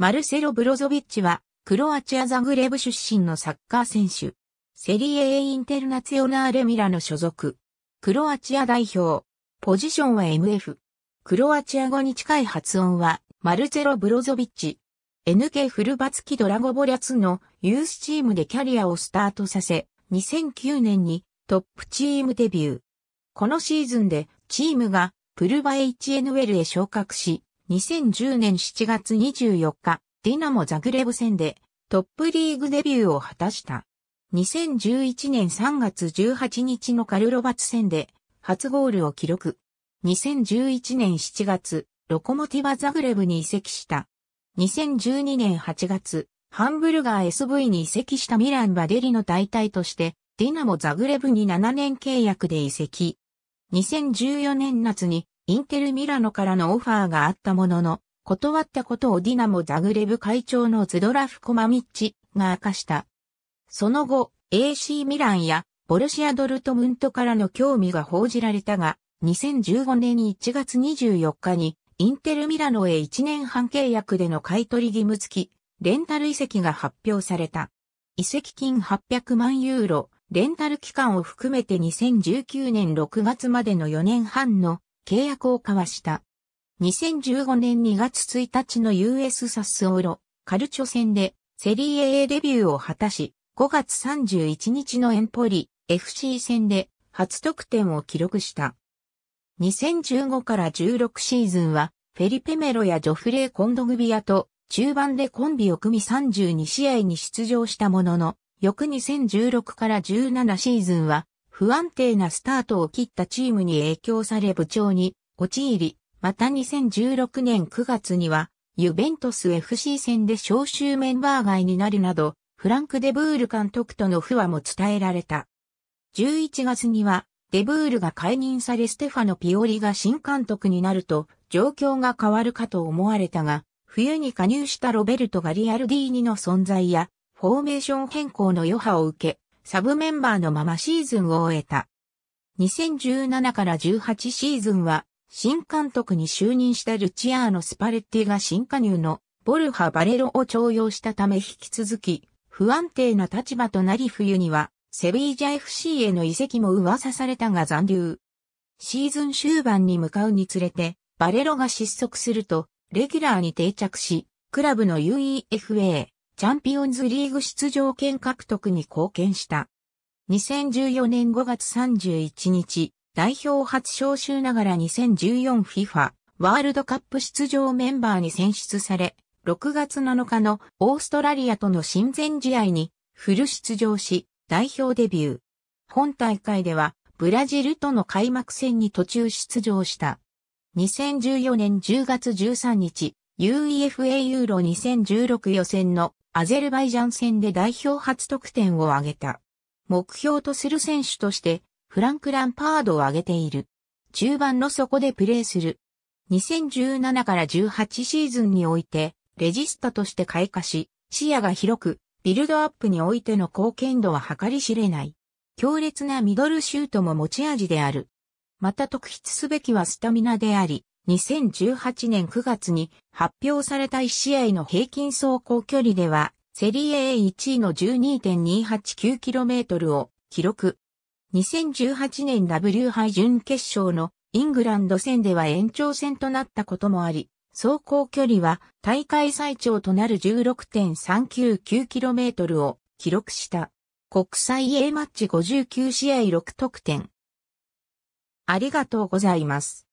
マルセロ・ブロゾビッチは、クロアチアザグレブ出身のサッカー選手。セリエインテルナツヨナーレミラの所属。クロアチア代表。ポジションは MF。クロアチア語に近い発音は、マルセロ・ブロゾビッチ。NK フルバツキドラゴボリャツのユースチームでキャリアをスタートさせ、2009年にトップチームデビュー。このシーズンでチームがプルバ HNL へ昇格し、2010年7月24日、ディナモ・ザグレブ戦でトップリーグデビューを果たした。2011年3月18日のカルロバツ戦で初ゴールを記録。2011年7月、ロコモティバ・ザグレブに移籍した。2012年8月、ハンブルガー SV に移籍したミラン・バデリの代替として、ディナモ・ザグレブに7年契約で移籍。2014年夏にインテルミラノからのオファーがあったものの、断ったことをディナモ・ザグレブ会長のズドラフ・コマミッチが明かした。その後、AC ミランやボルシア・ドルトムントからの興味が報じられたが、2015年1月24日にインテルミラノへ1年半契約での買取義務付き、レンタル移籍が発表された。移籍金800万ユーロ、レンタル期間を含めて2019年6月までの4年半の契約を交わした。2015年2月1日の US サスオーロカルチョ戦でセリエ A デビューを果たし、5月31日のエンポリ FC 戦で初得点を記録した。2015から16シーズンは、フェリペメロやジョフレー・コンドグビアと中盤でコンビを組み32試合に出場したものの、翌2016から17シーズンは不安定なスタートを切ったチームに影響され部長に陥り、また2016年9月には、ユベントス FC 戦で招集メンバー外になるなど、フランク・デブール監督との不和も伝えられた。11月には、デブールが解任されステファノ・ピオリが新監督になると、状況が変わるかと思われたが、冬に加入したロベルトがリアルディーニの存在や、フォーメーション変更の余波を受け、サブメンバーのままシーズンを終えた。2017から18シーズンは、新監督に就任したルチアーノ・スパレッティが新加入のボルハ・バレロを徴用したため引き続き、不安定な立場となり冬には、セビージャ FC への移籍も噂されたが残留。シーズン終盤に向かうにつれて、バレロが失速すると、レギュラーに定着し、クラブの UEFA チャンピオンズリーグ出場権獲得に貢献した。2014年5月31日、代表初招集ながら 2014FIFA ワールドカップ出場メンバーに選出され、6月7日のオーストラリアとの親善試合にフル出場し、代表デビュー。本大会では、ブラジルとの開幕戦に途中出場した。2014年10月13日、UEFA ユーロ2016予選のアゼルバイジャン戦で代表初得点を挙げた。目標とする選手として、フランク・ランパードを挙げている。中盤の底でプレーする。2017から18シーズンにおいて、レジスタとして開花し、視野が広く、ビルドアップにおいての貢献度は計り知れない。強烈なミドルシュートも持ち味である。また特筆すべきはスタミナであり、2018年9月に発表された1試合の平均走行距離では、セリエ A1 位の 12.289km を記録。2018年 W 杯準決勝のイングランド戦では延長戦となったこともあり、走行距離は大会最長となる 16.399km を記録した。国際 A マッチ59試合6得点。ありがとうございます。